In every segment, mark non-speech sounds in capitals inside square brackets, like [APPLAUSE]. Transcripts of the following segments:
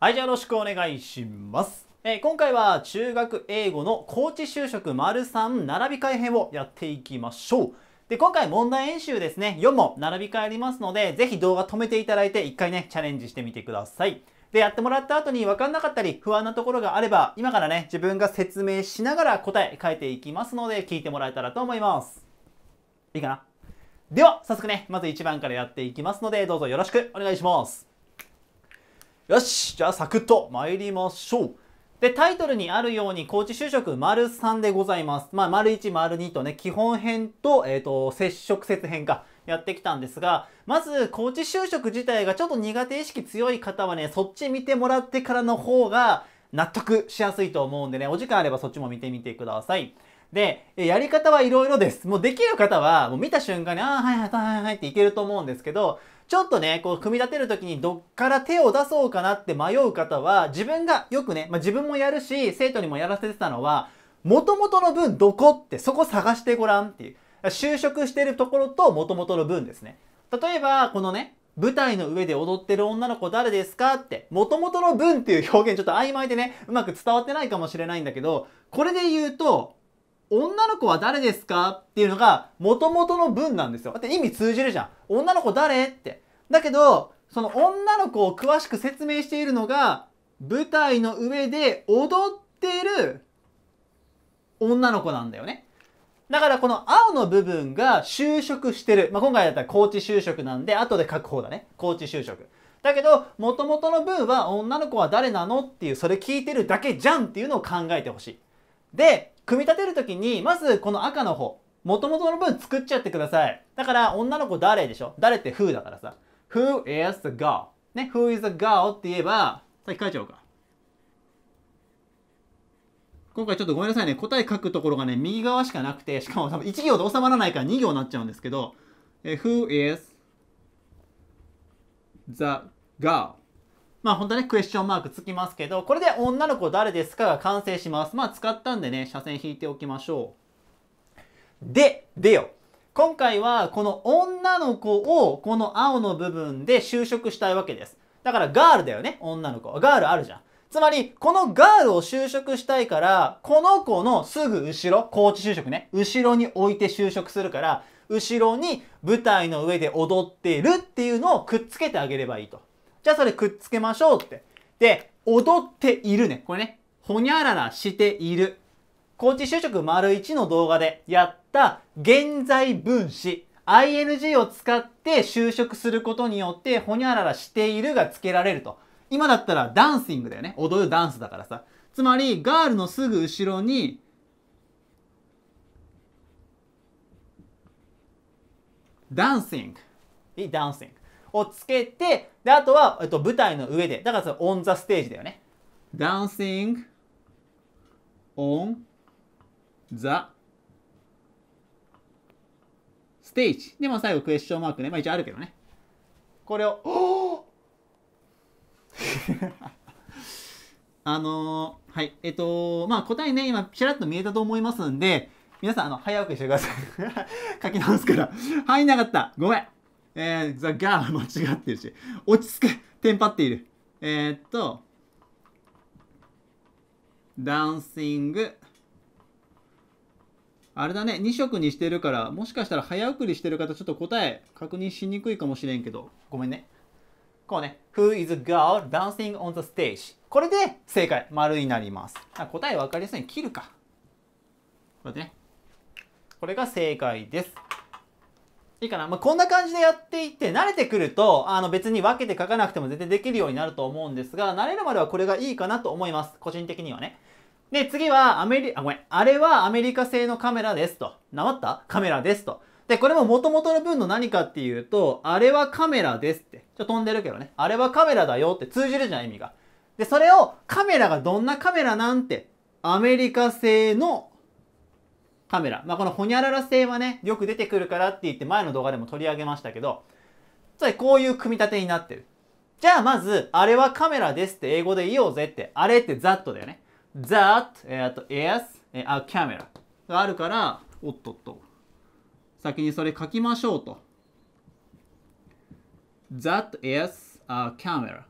はい、じゃあよろしくお願いします。えー、今回は中学英語の高知就職丸3並び替え編をやっていきましょう。で、今回問題演習ですね、4問並び替えありますので、ぜひ動画止めていただいて1回ね、チャレンジしてみてください。で、やってもらった後に分かんなかったり、不安なところがあれば、今からね、自分が説明しながら答え書いていきますので、聞いてもらえたらと思います。いいかなでは、早速ね、まず1番からやっていきますので、どうぞよろしくお願いします。よしじゃあサクッと参りましょうで、タイトルにあるように、高知就職丸3でございます。まあ、丸1、丸2とね、基本編と、えっ、ー、と、接触説編か、やってきたんですが、まず、高知就職自体がちょっと苦手意識強い方はね、そっち見てもらってからの方が、納得しやすいと思うんでね、お時間あればそっちも見てみてください。で、やり方はいろいろです。もうできる方は、もう見た瞬間に、ああ、はいはいはいはいっていけると思うんですけど、ちょっとね、こう、組み立てる時にどっから手を出そうかなって迷う方は、自分がよくね、まあ、自分もやるし、生徒にもやらせてたのは、元々の分どこってそこ探してごらんっていう。就職してるところと元々の分ですね。例えば、このね、舞台の上で踊ってる女の子誰ですかって、元々の文っていう表現ちょっと曖昧でね、うまく伝わってないかもしれないんだけど、これで言うと、女の子は誰ですかっていうのが、元々の文なんですよ。だって意味通じるじゃん。女の子誰って。だけど、その女の子を詳しく説明しているのが、舞台の上で踊ってる女の子なんだよね。だからこの青の部分が就職してる。まあ、今回だったら高知就職なんで、後で書く方だね。高知就職。だけど、元々の文は女の子は誰なのっていう、それ聞いてるだけじゃんっていうのを考えてほしい。で、組み立てる時に、まずこの赤の方、元々の文作っちゃってください。だから、女の子誰でしょ誰って風だからさ。Who is the girl? ね、Who is the girl? って言えば、さき書いちゃおうか。今回ちょっとごめんなさいね、答え書くところがね、右側しかなくて、しかも多分1行で収まらないから2行になっちゃうんですけど、え Who is the girl? まあ本当はね、クエスチョンマークつきますけど、これで女の子誰ですかが完成します。まあ使ったんでね、斜線引いておきましょう。で、でよ。今回はこの女の子をこの青の部分で就職したいわけです。だからガールだよね、女の子。ガールあるじゃん。つまり、このガールを就職したいから、この子のすぐ後ろ、コーチ就職ね、後ろに置いて就職するから、後ろに舞台の上で踊ってるっていうのをくっつけてあげればいいと。じゃあそれくっつけましょうって。で、踊っているね。これね、ほにゃららしている。高知就職丸1の動画でやった現在分子 ing を使って就職することによってほにゃららしているがつけられると今だったらダンシングだよね踊るダンスだからさつまりガールのすぐ後ろにダンシングいいダンシングをつけてであとは、えっと、舞台の上でだからそオン・ザ・ステージだよねダンシングオンザステージ。で、も最後クエスチョンマークね。まあ、一応あるけどね。これを、お [LAUGHS] あのー、はい。えっと、まあ、答えね、今、ちらっと見えたと思いますんで、皆さん、あの、早送りしてください。[LAUGHS] 書き直すから。入んなかった。ごめん。えー、ザ・ガー間違ってるし。落ち着け。テンパっている。えー、っと、ダンシング、あれだね、2色にしてるから、もしかしたら早送りしてる方、ちょっと答え確認しにくいかもしれんけど、ごめんね。こうね、Who is a girl dancing on the stage? これで正解、丸になります。答え分かりやすいに切るか。これでね。これが正解です。いいかな、まあ、こんな感じでやっていって、慣れてくると、あの別に分けて書かなくても全然できるようになると思うんですが、慣れるまではこれがいいかなと思います。個人的にはね。で、次はアメリ、あ、ごめん。あれはアメリカ製のカメラですと。なまったカメラですと。で、これも元々の文の何かっていうと、あれはカメラですって。ちょ、飛んでるけどね。あれはカメラだよって通じるじゃん、意味が。で、それをカメラがどんなカメラなんて、アメリカ製のカメラ。まあ、このホニャララ製はね、よく出てくるからって言って前の動画でも取り上げましたけど、つまりこういう組み立てになってる。じゃあまず、あれはカメラですって英語で言おうぜって、あれってざっとだよね。that、えと is a camera があるから、おっとっと。先にそれ書きましょうと。that is a camera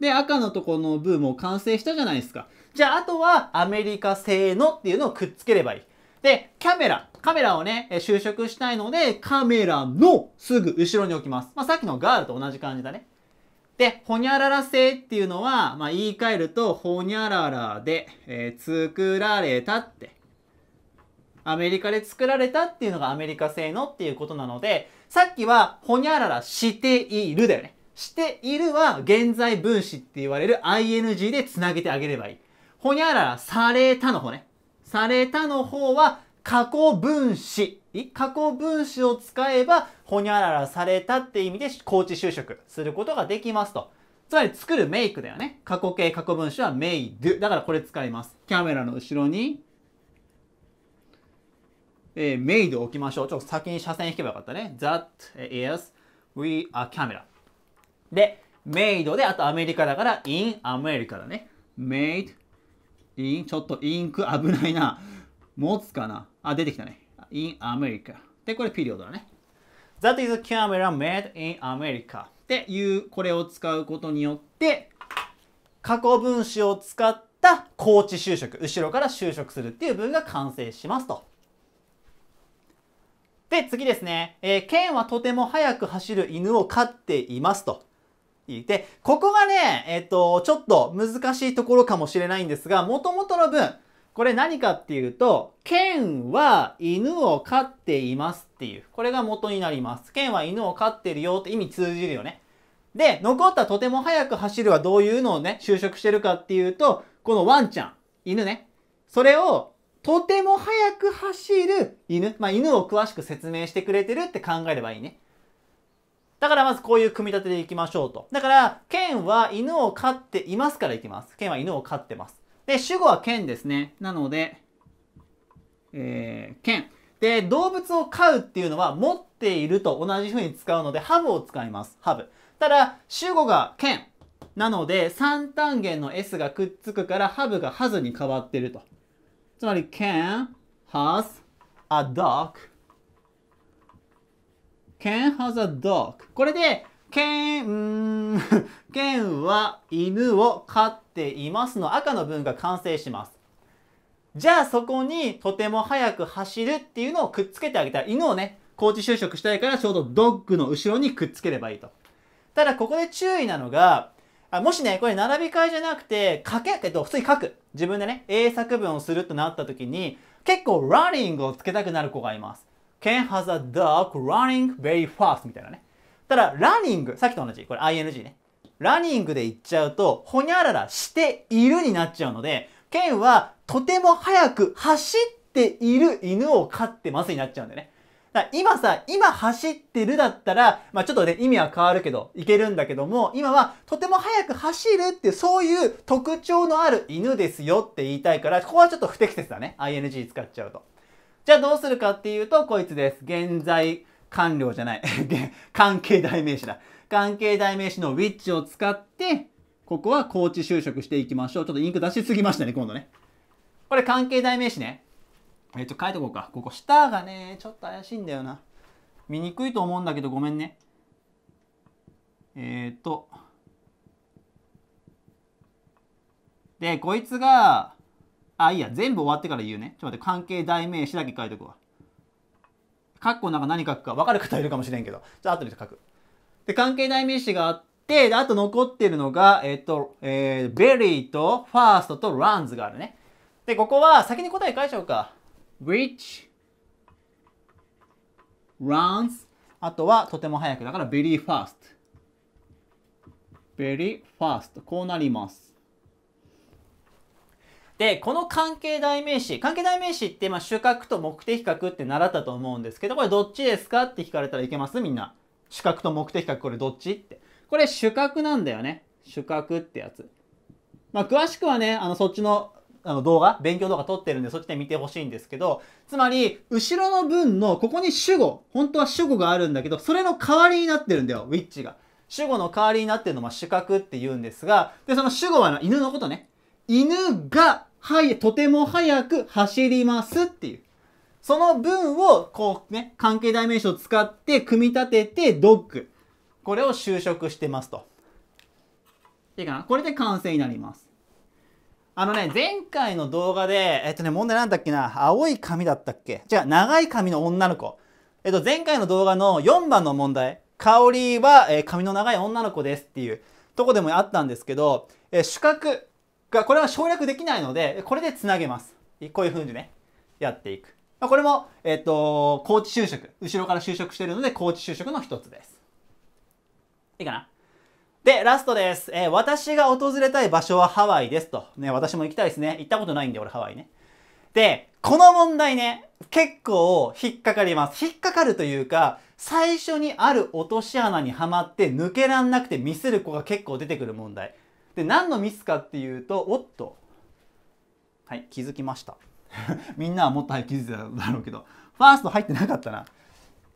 で、赤のとこブの部も完成したじゃないですか。じゃあ、あとはアメリカ製のっていうのをくっつければいい。で、キャメラ。カメラをね、就職したいので、カメラのすぐ後ろに置きます。まあ、さっきのガールと同じ感じだね。で、ほにゃらら性っていうのは、まあ、言い換えると、ほにゃららで、えー、作られたって。アメリカで作られたっていうのがアメリカ製のっていうことなので、さっきは、ほにゃららしているだよね。しているは、現在分子って言われる ing でつなげてあげればいい。ほにゃららされたの方ね。されたの方は、過去分子、過去分子を使えば、ほにゃららされたって意味で、高知就職することができますと。つまり作るメイクだよね。過去形、過去分子はメイド。だからこれ使います。キャメラの後ろに、えー、メイドを置きましょう。ちょっと先に斜線引けばよかったね。That is we are camera. で、メイドで、あとアメリカだから in アメリカだね。made in ちょっとインク危ないな。持つかなあ、出てきたね。in America。で、これピリオドだね。That is a camera made in America っていうこれを使うことによって過去分詞を使った高知就職後ろから就職するっていう文が完成しますと。で次ですね、えー、ケンはとても速く走る犬を飼っていますと。でここがね、えっ、ー、と、ちょっと難しいところかもしれないんですが、もともとの文、これ何かっていうと、ケンは犬を飼っていますっていう。これが元になります。ケンは犬を飼ってるよって意味通じるよね。で、残ったとても速く走るはどういうのをね、就職してるかっていうと、このワンちゃん、犬ね。それを、とても速く走る犬。まあ、犬を詳しく説明してくれてるって考えればいいね。だからまずこういう組み立てでいきましょうと。だから、ケンは犬を飼っていますからいきます。ケンは犬を飼ってます。で、主語は剣ですね。なので、えー、剣。で、動物を飼うっていうのは持っていると同じ風に使うので、ハブを使います。ハブ。ただ、主語が剣。なので、三単元の s がくっつくから、ハブがハズに変わってると。つまり、can has a dog. can has a dog. これで、can, [LAUGHS] ンは犬を飼っていますの赤の文が完成します。じゃあそこにとても速く走るっていうのをくっつけてあげたら犬をね、高知就職したいからちょうどドッグの後ろにくっつければいいと。ただここで注意なのが、あもしね、これ並び替えじゃなくて、書け、えっと、普通に書く。自分でね、英作文をするとなった時に、結構ラーニングをつけたくなる子がいます。Ken has a dog running very fast みたいなね。ただ、ランニング、さっきと同じ、これ ing ね。ラニングで行っちゃうと、ほにゃららしているになっちゃうので、剣はとても速く走っている犬を飼ってますになっちゃうんだよね。だ今さ、今走ってるだったら、まあちょっとね、意味は変わるけど、いけるんだけども、今はとても速く走るってそういう特徴のある犬ですよって言いたいから、ここはちょっと不適切だね。ing 使っちゃうと。じゃあどうするかっていうと、こいつです。現在完了じゃない。[LAUGHS] 関係代名詞だ。関係代名詞の which を使って、ここは高知就職していきましょう。ちょっとインク出しすぎましたね、今度ね。これ関係代名詞ね。えっ、ー、と、書いとこうか。ここ、下がね、ちょっと怪しいんだよな。見にくいと思うんだけど、ごめんね。えっ、ー、と。で、こいつが、あ、いいや、全部終わってから言うね。ちょっと待って、関係代名詞だけ書いとくわ。カッコの中何書くか分かる方いるかもしれんけど、じゃあ後で書く。で、関係代名詞があって、であと残ってるのが、えっ、ー、と、えー、ベリーとファーストとランズがあるね。で、ここは先に答え返しちゃおうか。which runs あとはとても早くだから very fast very fast こうなりますでこの関係代名詞関係代名詞って、まあ、主格と目的格って習ったと思うんですけどこれどっちですかって聞かれたらいけますみんな主角と目的格これどっちって。これ主角なんだよね。主角ってやつ。まあ、詳しくはね、あの、そっちの、あの、動画、勉強動画撮ってるんで、そっちで見てほしいんですけど、つまり、後ろの文の、ここに主語、本当は主語があるんだけど、それの代わりになってるんだよ、ウィッチが。主語の代わりになってるのは主角って言うんですが、で、その主語は犬のことね。犬が、はい、とても早く走りますっていう。その文をこうね、関係代名詞を使って組み立ててドッグ。これを就職してますと。いいかなこれで完成になります。あのね、前回の動画で、えっとね、問題なんだっけな、青い髪だったっけ違う、長い髪の女の子。えっと、前回の動画の4番の問題、香りは、えー、髪の長い女の子ですっていうとこでもあったんですけど、えー、主角が、これは省略できないので、これで繋げます。こういう風にね、やっていく。まあ、これも、えっと、高知就職。後ろから就職しているので、高知就職の一つです。いいかなで、ラストです。えー、私が訪れたい場所はハワイですと。ね、私も行きたいですね。行ったことないんで、俺ハワイね。で、この問題ね、結構引っかかります。引っかかるというか、最初にある落とし穴にはまって抜けらんなくてミスる子が結構出てくる問題。で、何のミスかっていうと、おっと。はい、気づきました。[LAUGHS] みんなはもっと早く気づいてただろうけど、ファースト入ってなかったな。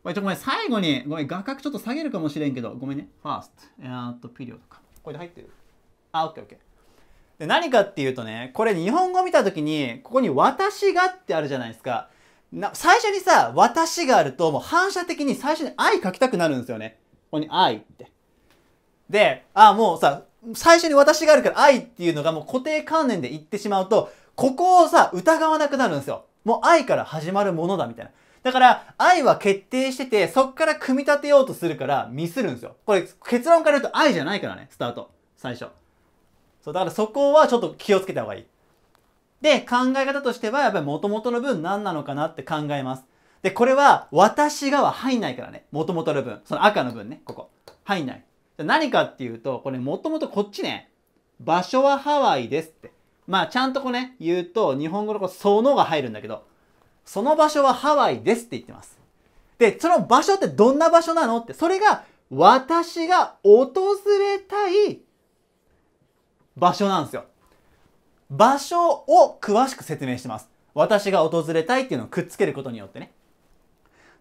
ごめん、ちょ、ごめん、最後に、ごめん、画角ちょっと下げるかもしれんけど、ごめんね。ファースト、えー、っと、ピリオドか。これで入ってるあ、オッケーオッケー。で、何かっていうとね、これ日本語見たときに、ここに私がってあるじゃないですか。な最初にさ、私があると、もう反射的に最初に愛書きたくなるんですよね。ここに愛って。で、あ、もうさ、最初に私があるから愛っていうのがもう固定観念で言ってしまうと、ここをさ、疑わなくなるんですよ。もう愛から始まるものだみたいな。だから、愛は決定してて、そっから組み立てようとするからミスるんですよ。これ、結論から言うと愛じゃないからね、スタート。最初。そう、だからそこはちょっと気をつけた方がいい。で、考え方としては、やっぱり元々の分何なのかなって考えます。で、これは、私がは入んないからね。元々の分。その赤の分ね、ここ。入んない。何かっていうと、これ元々こっちね。場所はハワイですって。まあちゃんとこうね、言うと、日本語のこう、そのが入るんだけど、その場所はハワイですって言ってます。で、その場所ってどんな場所なのって、それが私が訪れたい場所なんですよ。場所を詳しく説明してます。私が訪れたいっていうのをくっつけることによってね。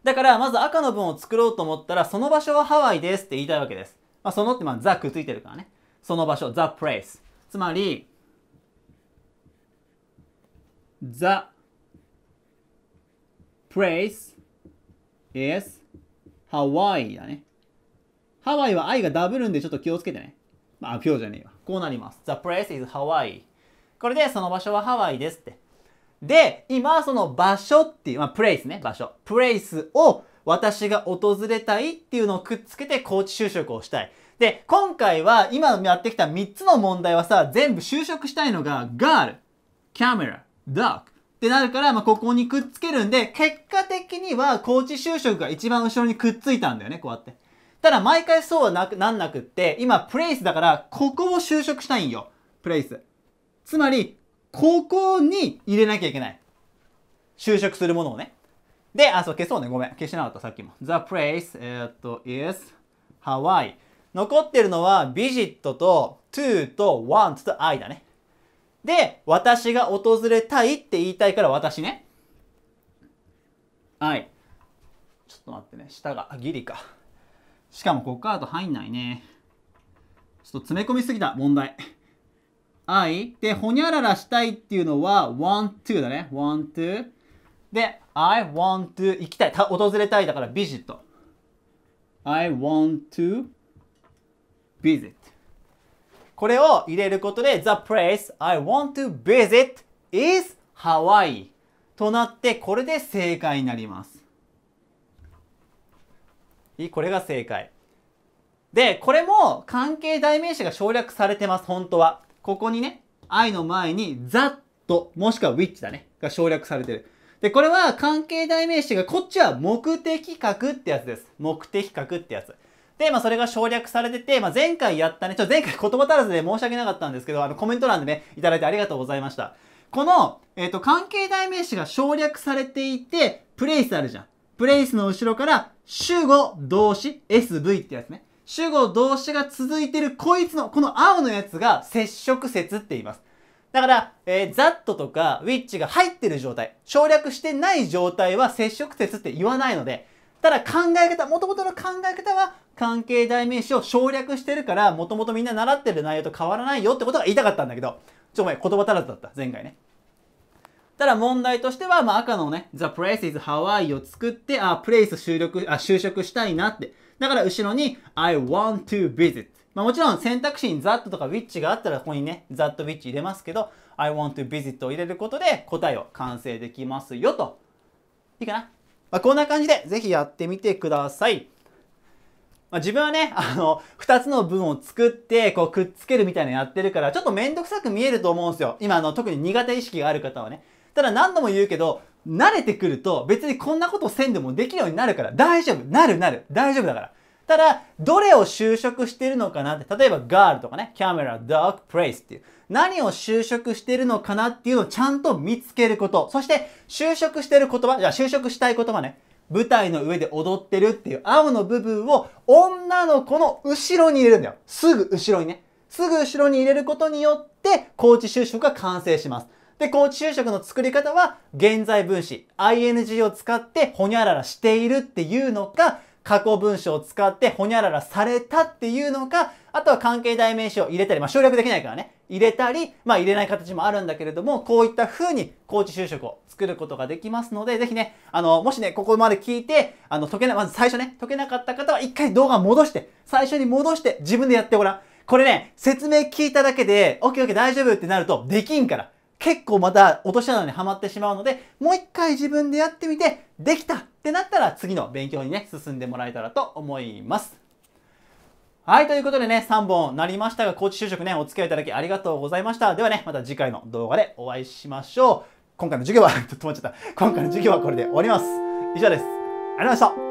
だから、まず赤の文を作ろうと思ったら、その場所はハワイですって言いたいわけです。まあ、そのってまあ、ザくっついてるからね。その場所、ザプレイス。つまり、The place is Hawaii だね。ハワイは愛がダブるんでちょっと気をつけてね。まあ、今日じゃねえわ。こうなります。The place is Hawaii. これで、その場所はハワイですって。で、今その場所っていう、まあ、プレイスね、場所。プレイスを私が訪れたいっていうのをくっつけて高知就職をしたい。で、今回は今やってきた3つの問題はさ、全部就職したいのが girl, camera, dark ってなるから、まあ、ここにくっつけるんで、結果的には高知就職が一番後ろにくっついたんだよね、こうやって。ただ毎回そうはなくなんなくって、今プレイスだから、ここを就職したいんよ。プレイス。つまり、ここに入れなきゃいけない。就職するものをね。で、あ、そう、消そうね。ごめん。消しなかった、さっきも。The place, えー、っと、is Hawaii。残ってるのは、ビジットと to と want と I だね。で、私が訪れたいって言いたいから私ね。はい。ちょっと待ってね。下が、あ、ギリか。しかもここからと入んないね。ちょっと詰め込みすぎた、問題。はい。で、ほにゃららしたいっていうのは、want to だね。want to。で、I want to 行きたい。た訪れたいだから、ビジット。I want to visit. これを入れることで The place I want to visit is Hawaii となってこれで正解になります。これが正解。で、これも関係代名詞が省略されてます、本当は。ここにね、I の前に t h a もしくは which だね、が省略されてる。で、これは関係代名詞が、こっちは目的格ってやつです。目的格ってやつ。で、まあ、それが省略されてて、まあ、前回やったね、ちょ、前回言葉足らずで申し訳なかったんですけど、あの、コメント欄でね、いただいてありがとうございました。この、えっ、ー、と、関係代名詞が省略されていて、プレイスあるじゃん。プレイスの後ろから、主語、動詞、SV ってやつね。主語、動詞が続いてるこいつの、この青のやつが接触説って言います。だから、えー、ザットとかウィッチが入ってる状態、省略してない状態は接触説って言わないので、ただ考え方、もともとの考え方は関係代名詞を省略してるから、もともとみんな習ってる内容と変わらないよってことが言いたかったんだけど、ちょ、お前言葉足らずだった、前回ね。ただ問題としては、まあ、赤のね、The Place is Hawaii を作って、あ、プレイス就職、あ、就職したいなって。だから後ろに、I want to visit。まあもちろん選択肢に that とか which があったらここにね、that which 入れますけど、I want to visit を入れることで答えを完成できますよと。いいかなまあ、こんな感じでぜひやってみてください。まあ、自分はね、[LAUGHS] あの、二つの文を作って、こう、くっつけるみたいなのやってるから、ちょっとめんどくさく見えると思うんですよ。今、あの、特に苦手意識がある方はね。ただ何度も言うけど、慣れてくると、別にこんなことせんでもできるようになるから、大丈夫、なるなる、大丈夫だから。ただ、どれを就職してるのかなって、例えばガールとかね、キャメラダークプレイスっていう。何を就職しているのかなっていうのをちゃんと見つけること。そして、就職してる言葉、じゃあ就職したい言葉ね。舞台の上で踊ってるっていう青の部分を女の子の後ろに入れるんだよ。すぐ後ろにね。すぐ後ろに入れることによって、高知就職が完成します。で、高知就職の作り方は、現在分詞、ing を使ってほにゃららしているっていうのか、過去文章を使ってほにゃららされたっていうのか、あとは関係代名詞を入れたり、まあ省略できないからね。入れたり、まあ、入れない形もあるんだけれども、こういった風に高知就職を作ることができますので、ぜひね、あの、もしね、ここまで聞いて、あの、解けな、まず最初ね、解けなかった方は一回動画戻して、最初に戻して自分でやってごらん。これね、説明聞いただけで、オッケーオッケー大丈夫ってなると、できんから。結構また落とし穴にはまってしまうので、もう一回自分でやってみて、できたってなったら次の勉強にね、進んでもらえたらと思います。はい、ということでね、3本なりましたが、高知就職ね、お付き合いいただきありがとうございました。ではね、また次回の動画でお会いしましょう。今回の授業は、[LAUGHS] ちょっと止まっちゃった。今回の授業はこれで終わります。以上です。ありがとうございました。